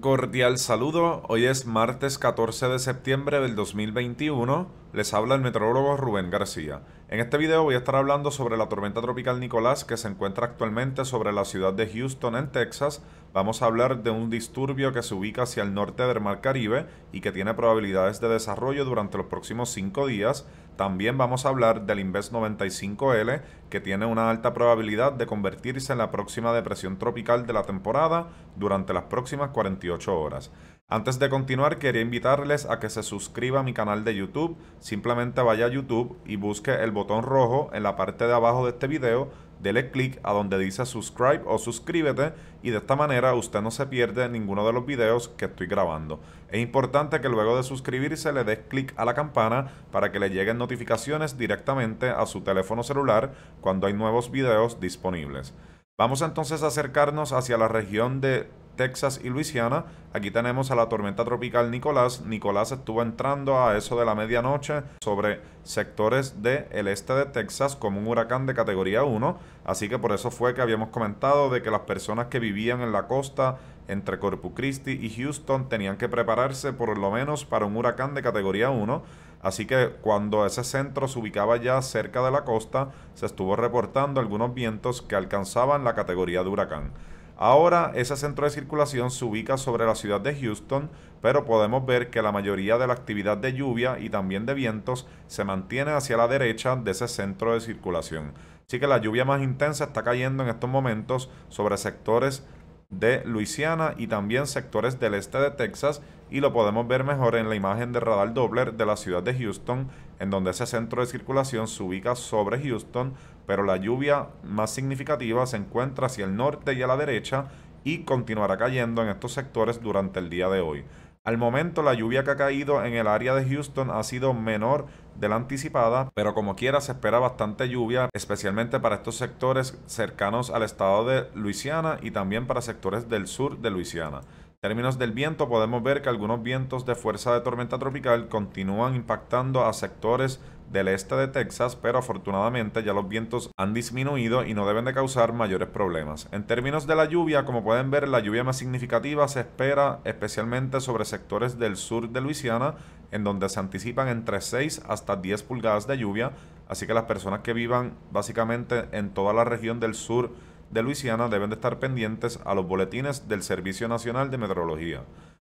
cordial saludo, hoy es martes 14 de septiembre del 2021, les habla el meteorólogo Rubén García. En este video voy a estar hablando sobre la tormenta tropical Nicolás que se encuentra actualmente sobre la ciudad de Houston en Texas. Vamos a hablar de un disturbio que se ubica hacia el norte del Mar Caribe y que tiene probabilidades de desarrollo durante los próximos 5 días. También vamos a hablar del Inves 95L que tiene una alta probabilidad de convertirse en la próxima depresión tropical de la temporada durante las próximas 48 horas. Antes de continuar, quería invitarles a que se suscriba a mi canal de YouTube. Simplemente vaya a YouTube y busque el botón rojo en la parte de abajo de este video, dele clic a donde dice subscribe o suscríbete y de esta manera usted no se pierde ninguno de los videos que estoy grabando. Es importante que luego de suscribirse le des clic a la campana para que le lleguen notificaciones directamente a su teléfono celular cuando hay nuevos videos disponibles. Vamos entonces a acercarnos hacia la región de Texas y Luisiana. Aquí tenemos a la tormenta tropical Nicolás. Nicolás estuvo entrando a eso de la medianoche sobre sectores del este de Texas como un huracán de categoría 1. Así que por eso fue que habíamos comentado de que las personas que vivían en la costa entre Corpus Christi y Houston tenían que prepararse por lo menos para un huracán de categoría 1. Así que cuando ese centro se ubicaba ya cerca de la costa, se estuvo reportando algunos vientos que alcanzaban la categoría de huracán. Ahora ese centro de circulación se ubica sobre la ciudad de Houston, pero podemos ver que la mayoría de la actividad de lluvia y también de vientos se mantiene hacia la derecha de ese centro de circulación. Así que la lluvia más intensa está cayendo en estos momentos sobre sectores de Luisiana y también sectores del este de Texas y lo podemos ver mejor en la imagen de radar Doppler de la ciudad de Houston, en donde ese centro de circulación se ubica sobre Houston, pero la lluvia más significativa se encuentra hacia el norte y a la derecha y continuará cayendo en estos sectores durante el día de hoy. Al momento la lluvia que ha caído en el área de Houston ha sido menor de la anticipada, pero como quiera se espera bastante lluvia, especialmente para estos sectores cercanos al estado de Luisiana y también para sectores del sur de Luisiana. En términos del viento podemos ver que algunos vientos de fuerza de tormenta tropical continúan impactando a sectores del este de Texas, pero afortunadamente ya los vientos han disminuido y no deben de causar mayores problemas. En términos de la lluvia, como pueden ver, la lluvia más significativa se espera especialmente sobre sectores del sur de Luisiana, en donde se anticipan entre 6 hasta 10 pulgadas de lluvia, así que las personas que vivan básicamente en toda la región del sur de Luisiana deben de estar pendientes a los boletines del Servicio Nacional de Meteorología.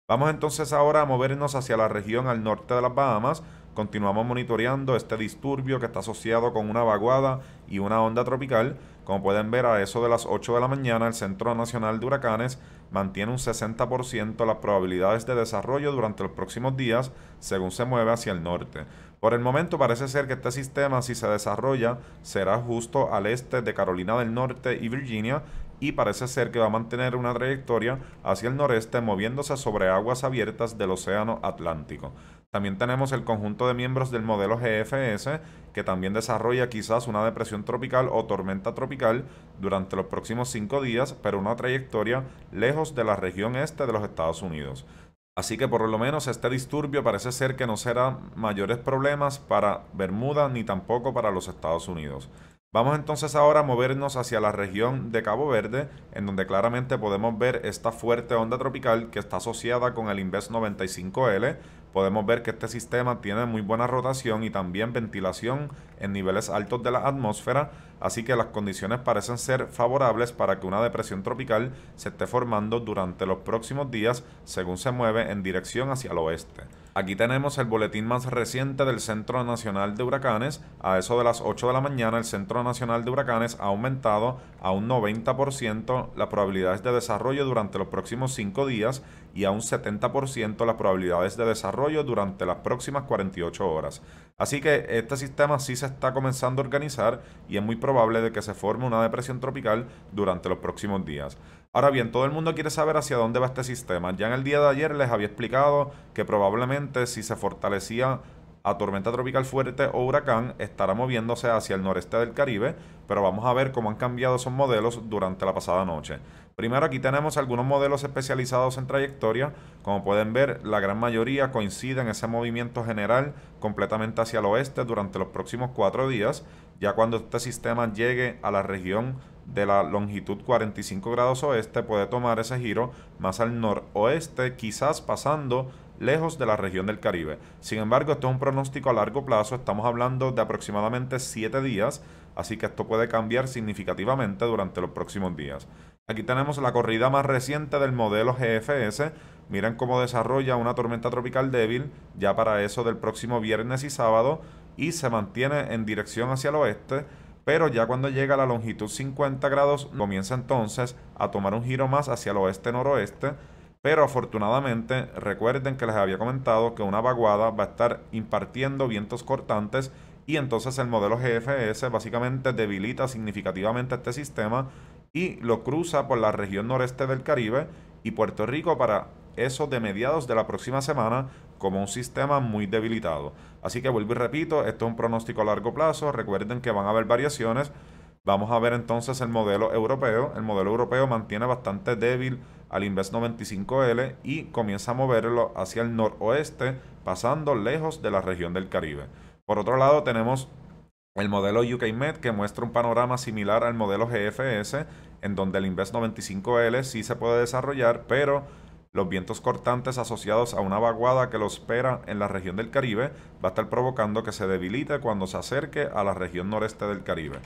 Vamos entonces ahora a movernos hacia la región al norte de las Bahamas, Continuamos monitoreando este disturbio que está asociado con una vaguada y una onda tropical. Como pueden ver, a eso de las 8 de la mañana, el Centro Nacional de Huracanes mantiene un 60% las probabilidades de desarrollo durante los próximos días según se mueve hacia el norte. Por el momento parece ser que este sistema, si se desarrolla, será justo al este de Carolina del Norte y Virginia, y parece ser que va a mantener una trayectoria hacia el noreste moviéndose sobre aguas abiertas del Océano Atlántico. También tenemos el conjunto de miembros del modelo GFS, que también desarrolla quizás una depresión tropical o tormenta tropical durante los próximos cinco días, pero una trayectoria lejos de la región este de los Estados Unidos. Así que por lo menos este disturbio parece ser que no será mayores problemas para Bermuda ni tampoco para los Estados Unidos. Vamos entonces ahora a movernos hacia la región de Cabo Verde, en donde claramente podemos ver esta fuerte onda tropical que está asociada con el Inves 95L. Podemos ver que este sistema tiene muy buena rotación y también ventilación en niveles altos de la atmósfera, así que las condiciones parecen ser favorables para que una depresión tropical se esté formando durante los próximos días según se mueve en dirección hacia el oeste. Aquí tenemos el boletín más reciente del Centro Nacional de Huracanes. A eso de las 8 de la mañana, el Centro Nacional de Huracanes ha aumentado a un 90% las probabilidades de desarrollo durante los próximos 5 días y a un 70% las probabilidades de desarrollo durante las próximas 48 horas. Así que este sistema sí se está comenzando a organizar y es muy probable de que se forme una depresión tropical durante los próximos días. Ahora bien, todo el mundo quiere saber hacia dónde va este sistema. Ya en el día de ayer les había explicado que probablemente si se fortalecía a tormenta tropical fuerte o huracán estará moviéndose hacia el noreste del Caribe, pero vamos a ver cómo han cambiado esos modelos durante la pasada noche. Primero aquí tenemos algunos modelos especializados en trayectoria, como pueden ver la gran mayoría coinciden en ese movimiento general completamente hacia el oeste durante los próximos cuatro días, ya cuando este sistema llegue a la región de la longitud 45 grados oeste puede tomar ese giro más al noroeste, quizás pasando lejos de la región del Caribe. Sin embargo, esto es un pronóstico a largo plazo, estamos hablando de aproximadamente 7 días, así que esto puede cambiar significativamente durante los próximos días. Aquí tenemos la corrida más reciente del modelo GFS. Miren cómo desarrolla una tormenta tropical débil ya para eso del próximo viernes y sábado y se mantiene en dirección hacia el oeste pero ya cuando llega a la longitud 50 grados comienza entonces a tomar un giro más hacia el oeste-noroeste, pero afortunadamente recuerden que les había comentado que una vaguada va a estar impartiendo vientos cortantes y entonces el modelo GFS básicamente debilita significativamente este sistema y lo cruza por la región noreste del Caribe y Puerto Rico para eso de mediados de la próxima semana como un sistema muy debilitado. Así que vuelvo y repito, esto es un pronóstico a largo plazo, recuerden que van a haber variaciones. Vamos a ver entonces el modelo europeo. El modelo europeo mantiene bastante débil al Invest 95L y comienza a moverlo hacia el noroeste, pasando lejos de la región del Caribe. Por otro lado, tenemos el modelo UKMED que muestra un panorama similar al modelo GFS, en donde el Invest 95L sí se puede desarrollar, pero los vientos cortantes asociados a una vaguada que lo espera en la región del Caribe va a estar provocando que se debilite cuando se acerque a la región noreste del Caribe.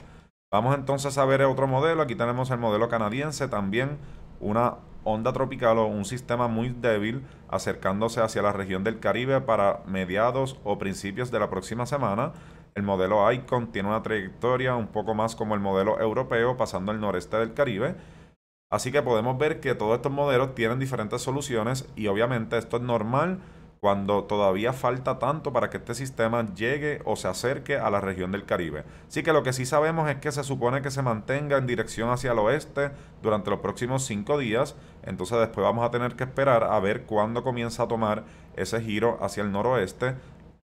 Vamos entonces a ver otro modelo. Aquí tenemos el modelo canadiense, también una onda tropical o un sistema muy débil acercándose hacia la región del Caribe para mediados o principios de la próxima semana. El modelo ICON tiene una trayectoria un poco más como el modelo europeo pasando el noreste del Caribe Así que podemos ver que todos estos modelos tienen diferentes soluciones y obviamente esto es normal cuando todavía falta tanto para que este sistema llegue o se acerque a la región del Caribe. Así que lo que sí sabemos es que se supone que se mantenga en dirección hacia el oeste durante los próximos 5 días, entonces después vamos a tener que esperar a ver cuándo comienza a tomar ese giro hacia el noroeste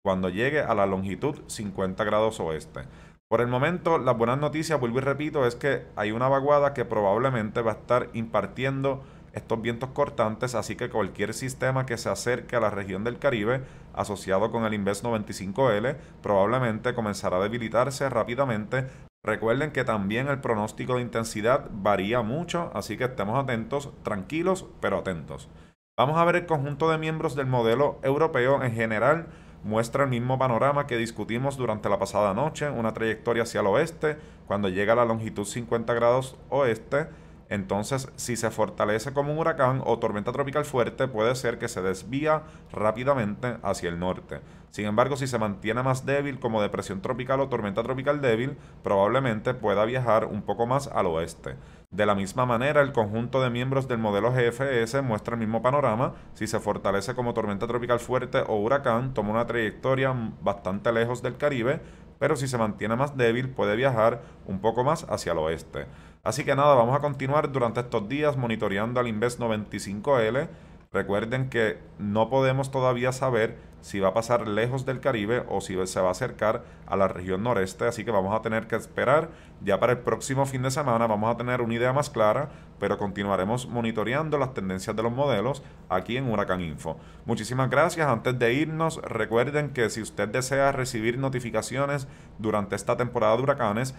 cuando llegue a la longitud 50 grados oeste. Por el momento, las buenas noticias, vuelvo y repito, es que hay una vaguada que probablemente va a estar impartiendo estos vientos cortantes, así que cualquier sistema que se acerque a la región del Caribe asociado con el Inves 95L probablemente comenzará a debilitarse rápidamente. Recuerden que también el pronóstico de intensidad varía mucho, así que estemos atentos, tranquilos, pero atentos. Vamos a ver el conjunto de miembros del modelo europeo en general muestra el mismo panorama que discutimos durante la pasada noche, una trayectoria hacia el oeste, cuando llega a la longitud 50 grados oeste, entonces, si se fortalece como un huracán o tormenta tropical fuerte, puede ser que se desvía rápidamente hacia el norte. Sin embargo, si se mantiene más débil como depresión tropical o tormenta tropical débil, probablemente pueda viajar un poco más al oeste. De la misma manera, el conjunto de miembros del modelo GFS muestra el mismo panorama. Si se fortalece como tormenta tropical fuerte o huracán, toma una trayectoria bastante lejos del Caribe, pero si se mantiene más débil puede viajar un poco más hacia el oeste. Así que nada, vamos a continuar durante estos días monitoreando al Inves 95L Recuerden que no podemos todavía saber si va a pasar lejos del Caribe o si se va a acercar a la región noreste, así que vamos a tener que esperar. Ya para el próximo fin de semana vamos a tener una idea más clara, pero continuaremos monitoreando las tendencias de los modelos aquí en Huracán Info. Muchísimas gracias. Antes de irnos, recuerden que si usted desea recibir notificaciones durante esta temporada de huracanes,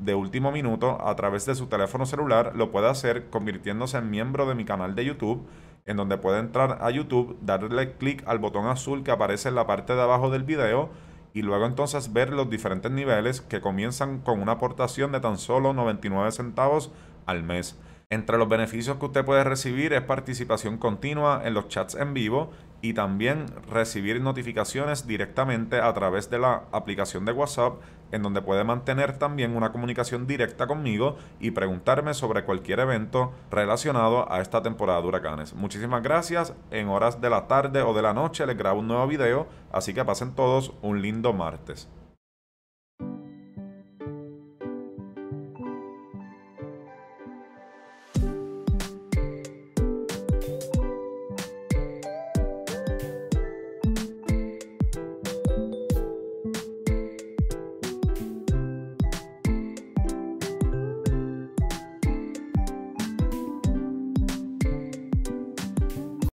de último minuto a través de su teléfono celular, lo puede hacer convirtiéndose en miembro de mi canal de YouTube en donde puede entrar a YouTube, darle clic al botón azul que aparece en la parte de abajo del video y luego entonces ver los diferentes niveles que comienzan con una aportación de tan solo 99 centavos al mes. Entre los beneficios que usted puede recibir es participación continua en los chats en vivo y también recibir notificaciones directamente a través de la aplicación de WhatsApp en donde puede mantener también una comunicación directa conmigo y preguntarme sobre cualquier evento relacionado a esta temporada de huracanes. Muchísimas gracias. En horas de la tarde o de la noche les grabo un nuevo video, así que pasen todos un lindo martes.